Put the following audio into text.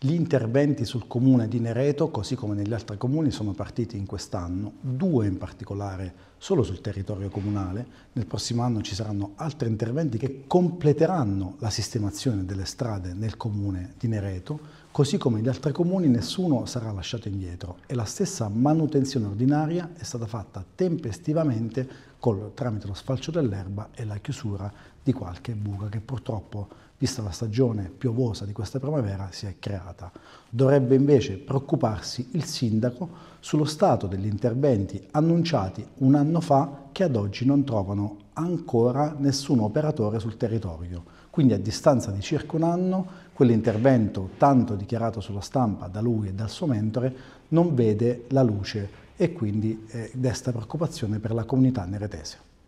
Gli interventi sul comune di Nereto, così come negli altri comuni, sono partiti in quest'anno, due in particolare solo sul territorio comunale. Nel prossimo anno ci saranno altri interventi che completeranno la sistemazione delle strade nel comune di Nereto, Così come gli altri comuni nessuno sarà lasciato indietro e la stessa manutenzione ordinaria è stata fatta tempestivamente col, tramite lo sfalcio dell'erba e la chiusura di qualche buca che purtroppo, vista la stagione piovosa di questa primavera, si è creata. Dovrebbe invece preoccuparsi il sindaco sullo stato degli interventi annunciati un anno fa che ad oggi non trovano ancora nessun operatore sul territorio. Quindi a distanza di circa un anno, quell'intervento tanto dichiarato sulla stampa da lui e dal suo mentore non vede la luce e quindi eh, desta preoccupazione per la comunità neretese.